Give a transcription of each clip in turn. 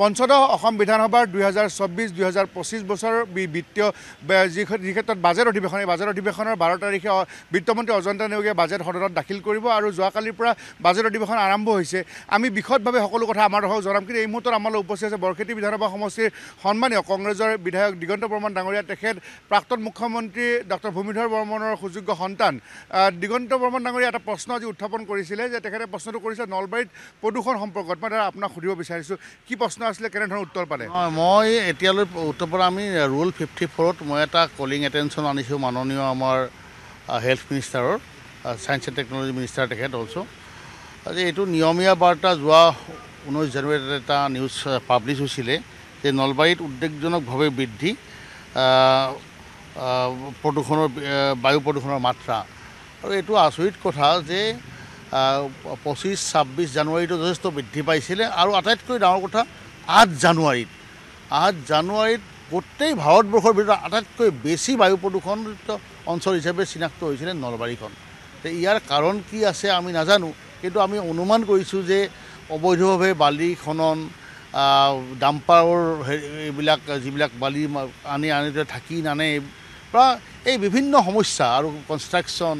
পঞ্চদশ অসম বিধানসভাৰ দুহেজাৰ চৌব্বিছ দুহেজাৰ পঁচিছ বছৰৰ বিত্তীয় যি ক্ষেত্ৰত বাজেট অধিৱেশন এই বাজেট অধিৱেশনৰ বাৰ তাৰিখে বিত্তমন্ত্ৰী অজন্তা নেওগে বাজেট সদনত দাখিল কৰিব আৰু যোৱাকালিৰ পৰা বাজেট অধিৱেশন আৰম্ভ হৈছে আমি বিশদভাৱে সকলো কথা আমাৰ দৰ্শক জনাম কিন্তু এই মুহূৰ্তত আমালৈ উপস্থিত আছে বৰখেতী বিধানসভা সমষ্টিৰ সন্মানীয় কংগ্ৰেছৰ বিধায়ক দিগন্ত বৰ্মন ডাঙৰীয়া তেখেত প্ৰাক্তন মুখ্যমন্ত্ৰী ডক্টৰ ভূমিধৰ বৰ্মনৰ সুযোগ্য সন্তান দিগন্ত বৰ্মন ডাঙৰীয়া এটা প্ৰশ্ন আজি উত্থাপন কৰিছিলে যে তেখেতে প্ৰশ্নটো কৰিছে নলবাৰীত প্ৰদূষণ সম্পৰ্কত মই তাৰ আপোনাক সুধিব বিচাৰিছোঁ কি প্ৰশ্ন প্ৰশ্ন আছিলে কেনেধৰণৰ উত্তৰ পালে হয় মই এতিয়ালৈ উত্তৰ পৰা আমি ৰুল ফিফটি ফ'ৰত মই এটা কলিং এটেনশ্যন আনিছোঁ মাননীয় আমাৰ হেল্থ মিনিষ্টাৰৰ ছায়েন্স এণ্ড টেকনলজি মিনিষ্টাৰ তেখেত অলছো আজি এইটো নিয়মীয়া বাৰ্তা যোৱা ঊনৈছ জানুৱাৰীত এটা নিউজ পাব্লিছ হৈছিলে যে নলবাৰীত উদ্বেগজনকভাৱে বৃদ্ধি প্ৰদূষণৰ বায়ু প্ৰদূষণৰ মাত্ৰা আৰু এইটো আচৰিত কথা যে পঁচিছ ছাব্বিছ জানুৱাৰীটো যথেষ্ট বৃদ্ধি পাইছিলে আৰু আটাইতকৈ ডাঙৰ কথা আঠ জানুৱাৰীত আঠ জানুৱাৰীত গোটেই ভাৰতবৰ্ষৰ ভিতৰত আটাইতকৈ বেছি বায়ু প্ৰদূষণযুক্ত অঞ্চল হিচাপে চিনাক্ত হৈছিলে নলবাৰীখন তে ইয়াৰ কাৰণ কি আছে আমি নাজানো কিন্তু আমি অনুমান কৰিছোঁ যে অবৈধভাৱে বালি খনন ডাম্পাৰৰ হেৰি এইবিলাক যিবিলাক বালি আনি আনি থাকি নানে বা এই বিভিন্ন সমস্যা আৰু কনষ্ট্ৰাকশ্যন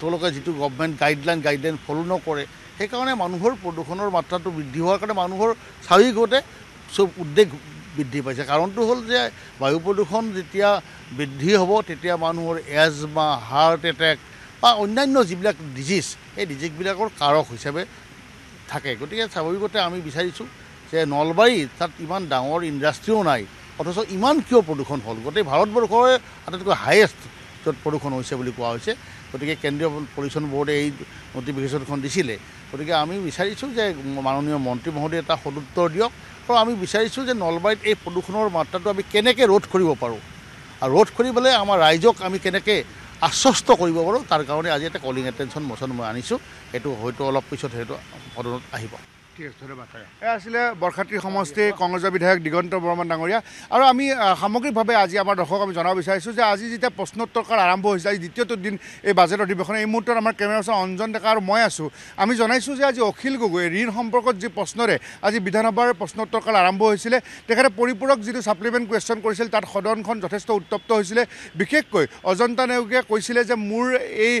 তেওঁলোকে যিটো গভমেণ্ট গাইডলাইন গাইডলাইন ফ'ল' নকৰে সেইকাৰণে মানুহৰ প্ৰদূষণৰ মাত্ৰাটো বৃদ্ধি হোৱাৰ কাৰণে মানুহৰ স্বাভাৱিকতে চব উদ্বেগ বৃদ্ধি পাইছে কাৰণটো হ'ল যে বায়ু প্ৰদূষণ যেতিয়া বৃদ্ধি হ'ব তেতিয়া মানুহৰ এজমা হাৰ্ট এটেক বা অন্যান্য যিবিলাক ডিজিজ সেই ডিজিজবিলাকৰ কাৰক হিচাপে থাকে গতিকে স্বাভাৱিকতে আমি বিচাৰিছোঁ যে নলবাৰী তাত ইমান ডাঙৰ ইণ্ডাষ্ট্ৰীও নাই অথচ ইমান কিয় প্ৰদূষণ হ'ল গোটেই ভাৰতবৰ্ষৰে আটাইতকৈ হায়েষ্ট য'ত প্ৰদূষণ হৈছে বুলি কোৱা হৈছে গতিকে কেন্দ্ৰীয় পলিউশ্যন বোৰ্ডে এই নটিফিকেশ্যনখন দিছিলে গতিকে আমি বিচাৰিছোঁ যে মাননীয় মন্ত্ৰী মহোদয়ে এটা সদুত্তৰ দিয়ক আৰু আমি বিচাৰিছোঁ যে নলবাৰীত এই প্ৰদূষণৰ মাত্ৰাটো আমি কেনেকৈ ৰোধ কৰিব পাৰোঁ আৰু ৰোধ কৰি পেলাই আমাৰ ৰাইজক আমি কেনেকৈ আশ্বস্ত কৰিব পাৰোঁ তাৰ কাৰণে আজি এটা কলিং এটেনশ্যন মচন মই আনিছোঁ সেইটো হয়তো অলপ পিছত সেইটো সদনত আহিব আছিলে বৰখাতী সমষ্টিৰ কংগ্ৰেছৰ বিধায়ক দিগন্ত বৰ্মন ডাঙৰীয়া আৰু আমি সামগ্ৰিকভাৱে আজি আমাৰ দৰ্শকক আমি জনাব বিচাৰিছোঁ যে আজি যেতিয়া প্ৰশ্নোত্তৰকাল আৰম্ভ হৈছে আজি দ্বিতীয়টো দিন এই বাজেট অধিৱেশন এই মুহূৰ্তত আমাৰ কেমেৰা পাৰ্চন অঞ্জন ডেকা আৰু মই আছোঁ আমি জনাইছোঁ যে আজি অখিল গগৈয়ে ঋণ সম্পৰ্কত যি প্ৰশ্নৰে আজি বিধানসভাৰ প্ৰশ্নোত্তৰ কাল আৰম্ভ হৈছিলে তেখেতে পৰিপূৰক যিটো ছাপ্লিমেণ্ট কুৱেশ্যন কৰিছিল তাত সদনখন যথেষ্ট উত্তপ্ত হৈছিলে বিশেষকৈ অজন্তা নেওগে কৈছিলে যে মোৰ এই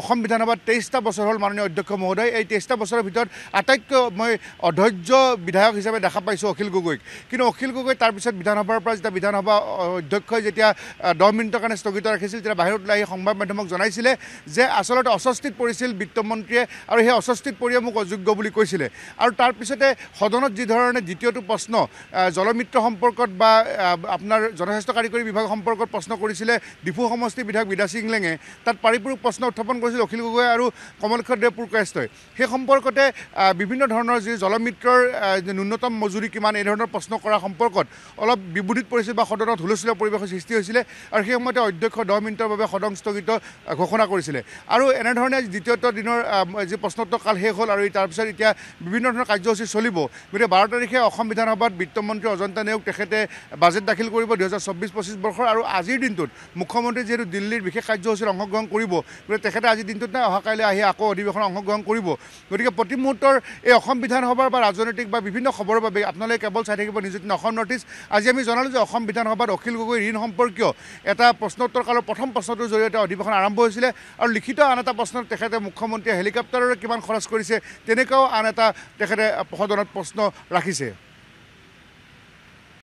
অসম বিধানসভাত তেইছটা বছৰ হ'ল মাননীয় অধ্যক্ষ মহোদয় এই তেইছটা বছৰৰ ভিতৰত আটাইতকৈ মই অধৈৰ্য বিধায়ক হিচাপে দেখা পাইছোঁ অখিল গগৈক কিন্তু অখিল গগৈ তাৰপিছত বিধানসভাৰ পৰা যেতিয়া বিধানসভা অধ্যক্ষই যেতিয়া দহ মিনিটৰ কাৰণে স্থগিত ৰাখিছিল তেতিয়া বাহিৰত ওলাই সংবাদ মাধ্যমক জনাইছিলে যে আচলতে অস্বস্তিত পৰিছিল বিত্তমন্ত্ৰীয়ে আৰু সেই অস্বস্তিত পৰিয়ে মোক অযোগ্য বুলি কৈছিলে আৰু তাৰপিছতে সদনত যিধৰণে দ্বিতীয়টো প্ৰশ্ন জলমিত্ৰ সম্পৰ্কত বা আপোনাৰ জনস্বাস্থ্য কাৰিকৰী বিভাগ সম্পৰ্কত প্ৰশ্ন কৰিছিলে ডিফু সমষ্টিৰ বিধায়ক বিদা সিং লেঙে তাত পাৰিপূৰক প্ৰশ্ন উত্থাপন কৰিছিল অখিল গগৈ আৰু কমলক্ষ দেৱপুৰ কেষ্টই সেই সম্পৰ্কতে বিভিন্ন ধৰণৰ ধৰণৰ যি জলমিত্ৰৰ ন্যূনতম মজুৰি কিমান এই ধৰণৰ প্ৰশ্ন কৰাৰ সম্পৰ্কত অলপ বিবুদিত পৰিছিল বা সদনত হুলস্থূলীয়া পৰিৱেশৰ সৃষ্টি হৈছিলে আৰু সেই সময়তে অধ্যক্ষ দহ মিনিটৰ বাবে সদন স্থগিত ঘোষণা কৰিছিলে আৰু এনেধৰণে দ্বিতীয়ত দিনৰ যি কাল শেষ হ'ল আৰু তাৰপিছত এতিয়া বিভিন্ন ধৰণৰ কাৰ্যসূচী চলিব গতিকে বাৰ তাৰিখে অসম বিধানসভাত বিত্তমন্ত্ৰী অজন্তা নেওগ তেখেতে বাজেট দাখিল কৰিব দুহেজাৰ চৌব্বিছ পঁচিছ বৰ্ষৰ আৰু আজিৰ দিনটোত মুখ্যমন্ত্ৰী যিহেতু দিল্লীৰ বিশেষ কাৰ্যসূচীত অংশগ্ৰহণ কৰিব গতিকে তেখেতে আজিৰ দিনটোত নাই অহা কাইলৈ আহি আকৌ অধিৱেশন অংশগ্ৰহণ কৰিব গতিকে প্ৰতি মুহূৰ্তৰ এই অসম বিধানসভাৰ বা ৰাজনৈতিক বা বিভিন্ন খবৰৰ বাবে আপোনালোকে কেৱল চাই থাকিব নিযুক্তি অসম নৰ্থ ইষ্ট আজি আমি জনালোঁ যে অসম বিধানসভাত অখিল গগৈ ঋণ সম্পৰ্কীয় এটা প্ৰশ্নোত্তৰ কালৰ প্ৰথম প্ৰশ্নটোৰ জৰিয়তে অধিৱেশন আৰম্ভ হৈছিলে আৰু লিখিত আন এটা প্ৰশ্নত তেখেতে মুখ্যমন্ত্ৰীয়ে হেলিকপ্টাৰৰে কিমান খৰচ কৰিছে তেনেকুৱাও আন এটা তেখেতে সদনত প্ৰশ্ন ৰাখিছে